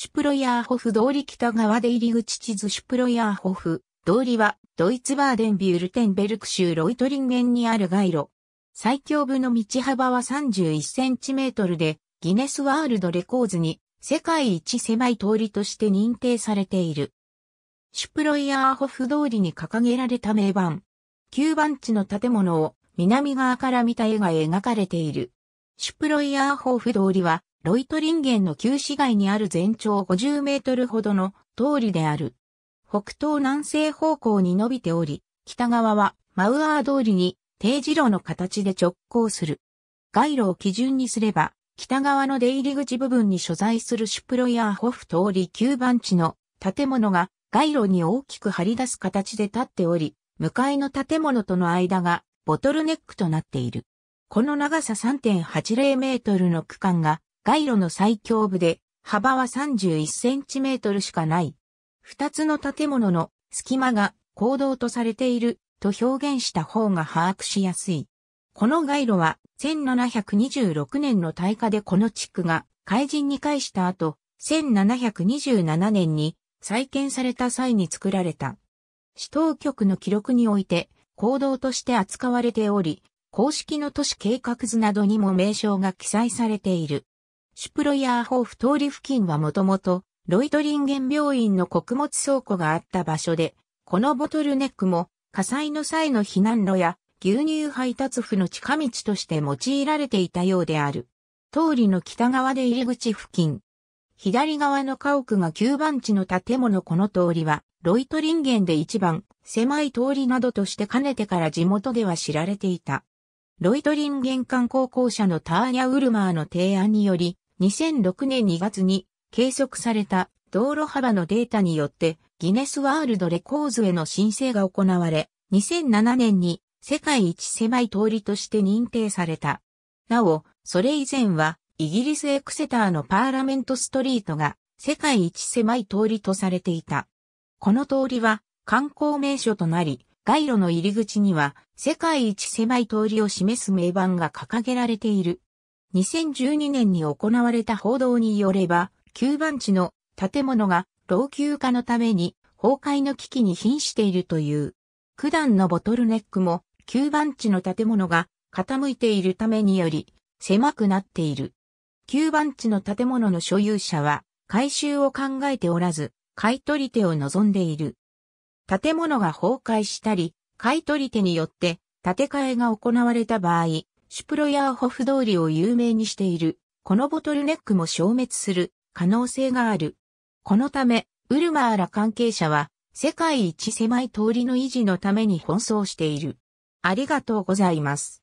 シュプロヤーホフ通り北側で入り口地図シュプロヤーホフ通りはドイツバーデンビュールテンベルク州ロイトリンゲンにある街路。最強部の道幅は31センチメートルでギネスワールドレコーズに世界一狭い通りとして認定されている。シュプロイヤーホフ通りに掲げられた名板。9番地の建物を南側から見た絵が描かれている。シュプロイヤーホフ通りはロイトリンゲンの旧市街にある全長50メートルほどの通りである。北東南西方向に伸びており、北側はマウアー通りに定時路の形で直行する。街路を基準にすれば、北側の出入り口部分に所在するシュプロイヤーホフ通り9番地の建物が街路に大きく張り出す形で立っており、向かいの建物との間がボトルネックとなっている。この長さ3.80メートルの区間が街路の最強部で幅は31センチメートルしかない。二つの建物の隙間が行動とされていると表現した方が把握しやすい。この街路は1726年の大火でこの地区が怪人に返した後、1727年に再建された際に作られた。市当局の記録において、行動として扱われており、公式の都市計画図などにも名称が記載されている。シュプロヤーホーフ通り付近はもともと、ロイトリンゲン病院の穀物倉庫があった場所で、このボトルネックも火災の際の避難路や牛乳配達府の近道として用いられていたようである。通りの北側で入り口付近。左側の家屋が9番地の建物この通りは、ロイトリンゲンで一番狭い通りなどとしてかねてから地元では知られていた。ロイトリンゲン観光公社のターニャ・ウルマーの提案により、2006年2月に計測された道路幅のデータによってギネスワールドレコーズへの申請が行われ、2007年に世界一狭い通りとして認定された。なお、それ以前はイギリスエクセターのパーラメントストリートが世界一狭い通りとされていた。この通りは観光名所となり、街路の入り口には世界一狭い通りを示す名板が掲げられている。2012年に行われた報道によれば、9番地の建物が老朽化のために崩壊の危機に瀕しているという。九段のボトルネックも9番地の建物が傾いているためにより狭くなっている。9番地の建物の所有者は改修を考えておらず、買取手を望んでいる。建物が崩壊したり、買取手によって建て替えが行われた場合、シュプロヤーホフ通りを有名にしている。このボトルネックも消滅する可能性がある。このため、ウルマーら関係者は、世界一狭い通りの維持のために奔走している。ありがとうございます。